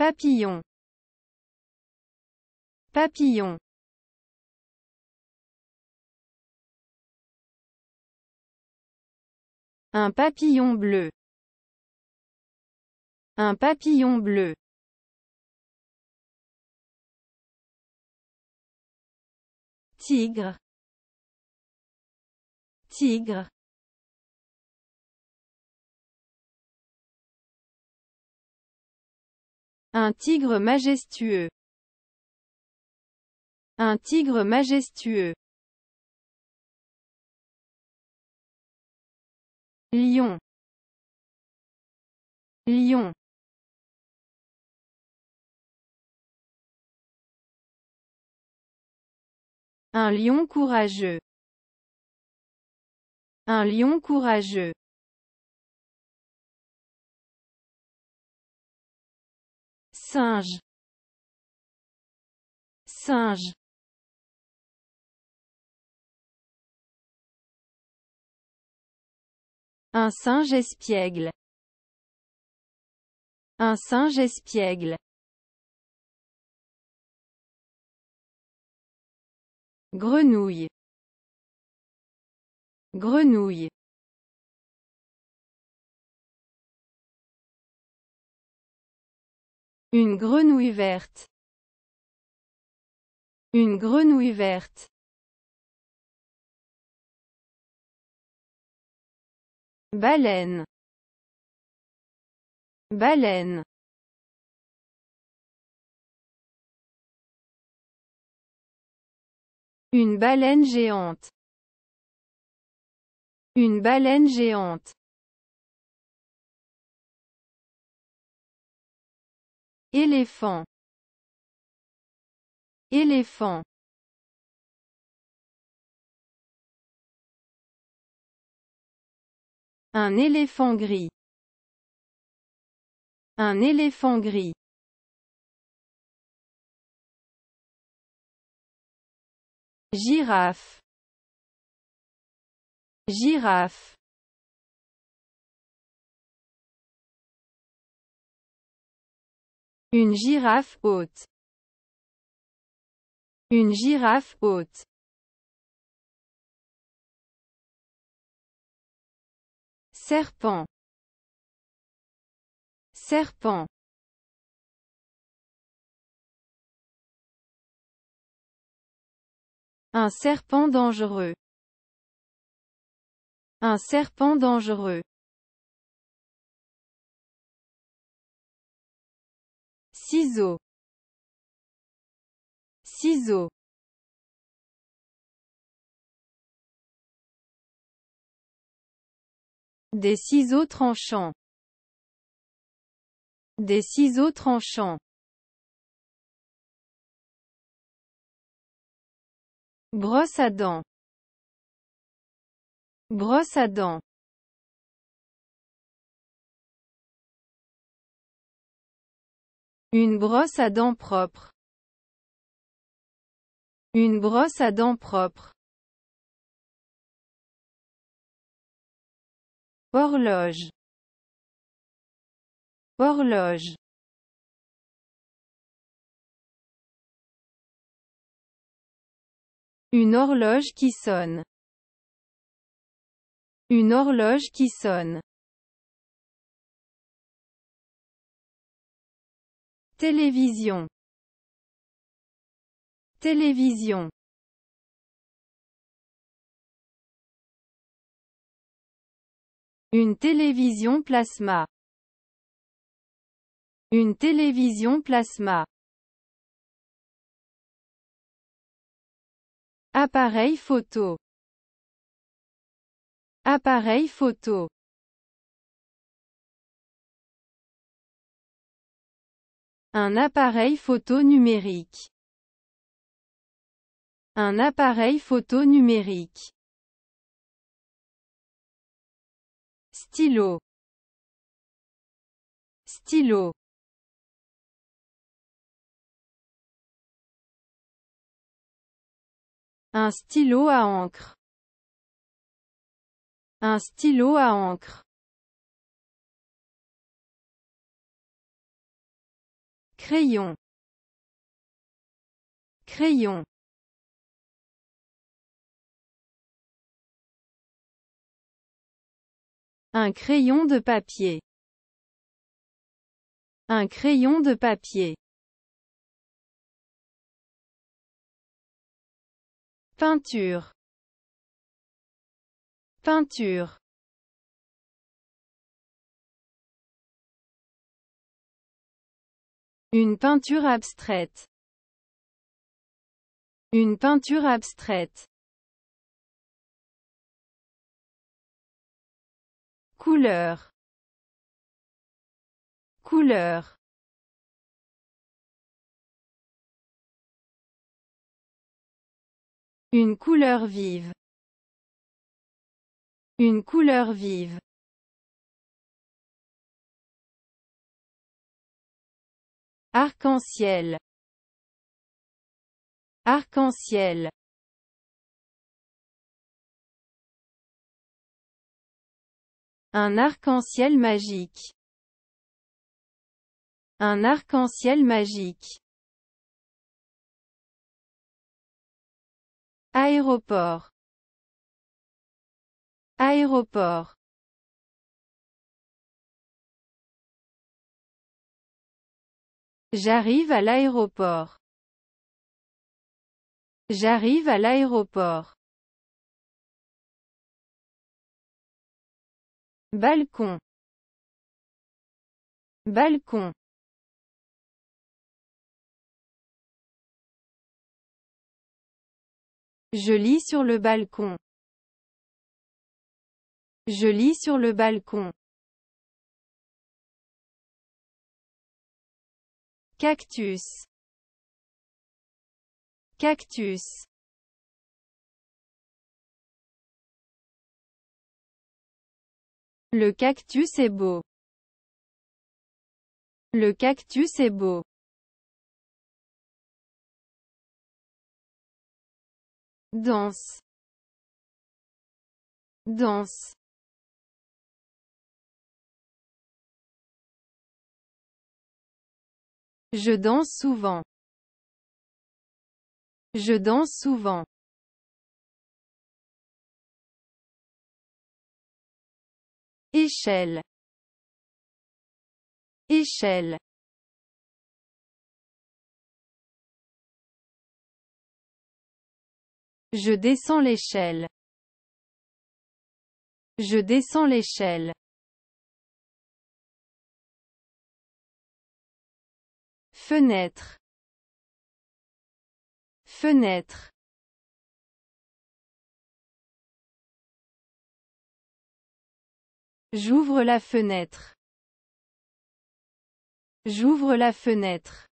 Papillon. Papillon. Un papillon bleu. Un papillon bleu. Tigre. Tigre. Un tigre majestueux. Un tigre majestueux. Lion. Lion. Un lion courageux. Un lion courageux. singe singe un singe espiègle un singe espiègle grenouille grenouille Une grenouille verte. Une grenouille verte. Baleine. Baleine. Une baleine géante. Une baleine géante. Éléphant. Éléphant. Un éléphant gris. Un éléphant gris. Girafe. Girafe. Une girafe haute. Une girafe haute. Serpent. Serpent. Un serpent dangereux. Un serpent dangereux. ciseaux ciseaux des ciseaux tranchants des ciseaux tranchants brosse à dents brosse à dents Une brosse à dents propre. Une brosse à dents propre. Horloge. Horloge. Une horloge qui sonne. Une horloge qui sonne. Télévision. Télévision. Une télévision plasma. Une télévision plasma. Appareil photo. Appareil photo. Un appareil photo numérique. Un appareil photo numérique. Stylo. Stylo. Un stylo à encre. Un stylo à encre. crayon crayon un crayon de papier un crayon de papier peinture peinture Une peinture abstraite. Une peinture abstraite. Couleur. Couleur. Une couleur vive. Une couleur vive. Arc-en-ciel. Arc-en-ciel. Un arc-en-ciel magique. Un arc-en-ciel magique. Aéroport. Aéroport. J'arrive à l'aéroport. J'arrive à l'aéroport. Balcon. Balcon. Je lis sur le balcon. Je lis sur le balcon. Cactus. Cactus. Le cactus est beau. Le cactus est beau. Danse. Danse. Je danse souvent. Je danse souvent. Échelle. Échelle. Je descends l'échelle. Je descends l'échelle. Fenêtre. Fenêtre. J'ouvre la fenêtre. J'ouvre la fenêtre.